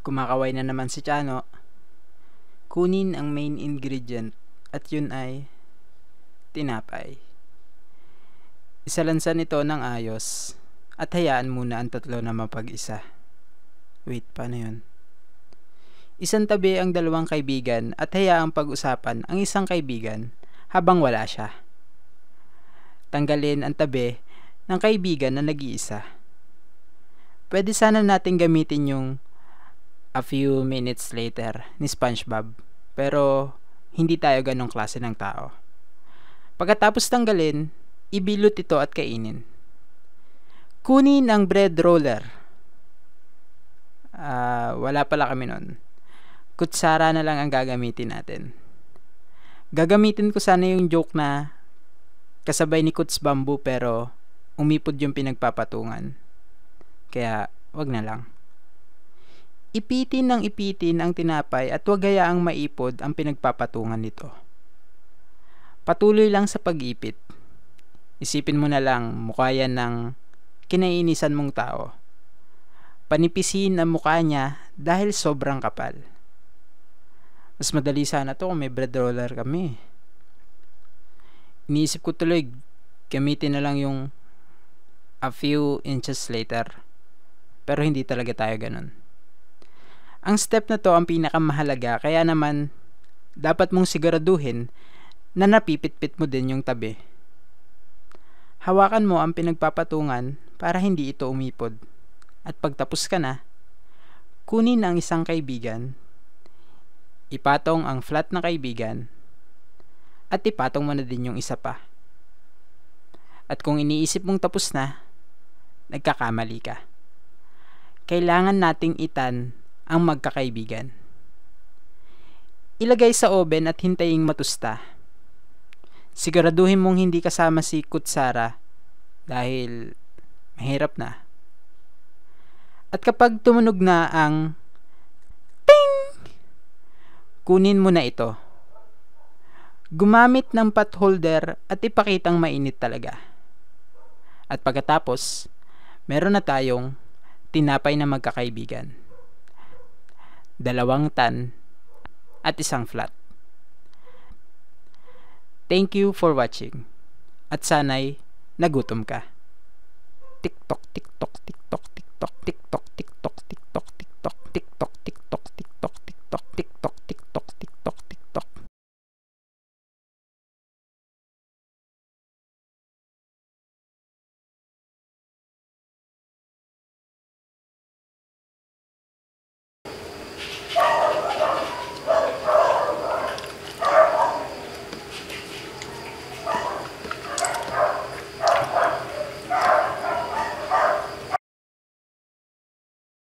Kumakaway na naman si Chano. Kunin ang main ingredient at yun ay tinapay. Isalansan ito ng ayos at hayaan muna ang tatlo na mapag-isa. Wait, paano yun? Isang tabi ang dalawang kaibigan at hayaang pag-usapan ang isang kaibigan habang wala siya. Tanggalin ang tabi ng kaibigan na nag-iisa. Pwede sana natin gamitin yung a few minutes later ni SpongeBob. Pero hindi tayo ganong klase ng tao. Pagkatapos tanggalin, ibilot ito at kainin. Kunin ang bread roller. Uh, wala pala kami nun. Kutsara na lang ang gagamitin natin. Gagamitin ko sana yung joke na kasabay ni Kuts Bamboo pero umipod yung pinagpapatungan. Kaya wag na lang. Ipitin ng ipitin ang tinapay at huwag hayaang maipod ang pinagpapatungan nito. Patuloy lang sa pag-ipit. Isipin mo na lang mukha yan ng kinainisan mong tao. Panipisin ang mukha niya dahil sobrang kapal. Mas madali sana to kung may bread roller kami. Iniisip ko tuloy, gamitin na lang yung a few inches later. Pero hindi talaga tayo ganun. Ang step na to ang pinakamahalaga kaya naman dapat mong siguraduhin na napipitpit mo din yung tabi. Hawakan mo ang pinagpapatungan para hindi ito umipod. At pagtapos ka na, kunin ang isang kaibigan, ipatong ang flat na kaibigan, at ipatong mo na din yung isa pa. At kung iniisip mong tapos na, nagkakamali ka. Kailangan nating itan ang magkakaibigan. Ilagay sa oven at hintayin matusta. Siguraduhin mong hindi kasama si Kutsara dahil mahirap na. At kapag tumunog na ang ting, kunin mo na ito. Gumamit ng pot holder at ipakitang mainit talaga. At pagkatapos, meron na tayong tinapay na magkakaibigan dalawang tan, at isang flat. Thank you for watching. At sana'y nagutom ka. TikTok, TikTok, TikTok, TikTok, TikTok, TikTok.